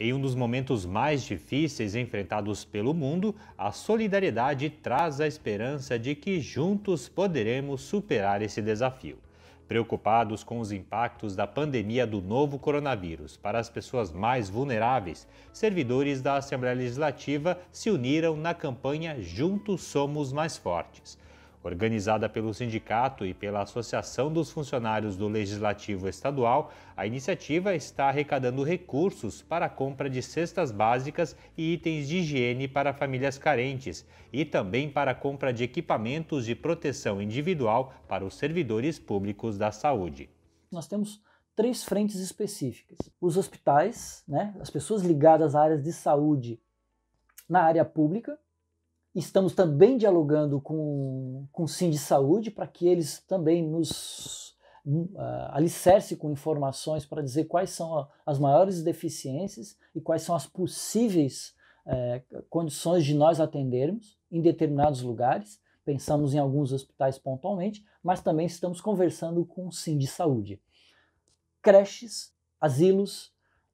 Em um dos momentos mais difíceis enfrentados pelo mundo, a solidariedade traz a esperança de que juntos poderemos superar esse desafio. Preocupados com os impactos da pandemia do novo coronavírus para as pessoas mais vulneráveis, servidores da Assembleia Legislativa se uniram na campanha Juntos Somos Mais Fortes. Organizada pelo sindicato e pela Associação dos Funcionários do Legislativo Estadual, a iniciativa está arrecadando recursos para a compra de cestas básicas e itens de higiene para famílias carentes e também para a compra de equipamentos de proteção individual para os servidores públicos da saúde. Nós temos três frentes específicas: os hospitais, né, as pessoas ligadas a áreas de saúde na área pública, Estamos também dialogando com, com o Sim de Saúde para que eles também nos uh, alicerce com informações para dizer quais são as maiores deficiências e quais são as possíveis uh, condições de nós atendermos em determinados lugares. Pensamos em alguns hospitais pontualmente, mas também estamos conversando com o Sim de Saúde. Creches, asilos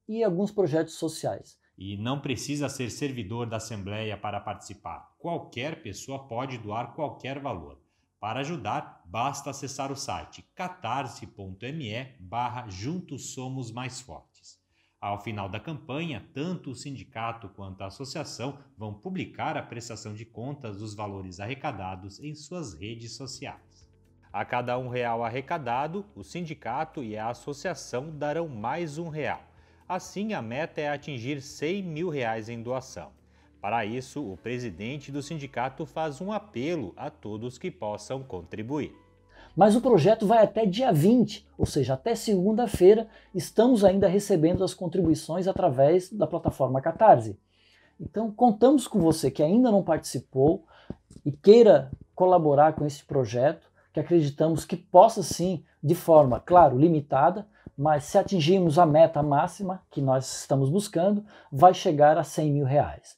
e alguns projetos sociais e não precisa ser servidor da Assembleia para participar. Qualquer pessoa pode doar qualquer valor. Para ajudar, basta acessar o site catarse.me barra Juntos Somos Mais Fortes. Ao final da campanha, tanto o sindicato quanto a associação vão publicar a prestação de contas dos valores arrecadados em suas redes sociais. A cada um real arrecadado, o sindicato e a associação darão mais um real. Assim, a meta é atingir 100 mil reais em doação. Para isso, o presidente do sindicato faz um apelo a todos que possam contribuir. Mas o projeto vai até dia 20, ou seja, até segunda-feira, estamos ainda recebendo as contribuições através da plataforma Catarse. Então, contamos com você que ainda não participou e queira colaborar com esse projeto, que acreditamos que possa sim, de forma, claro, limitada, mas se atingirmos a meta máxima que nós estamos buscando, vai chegar a 100 mil reais.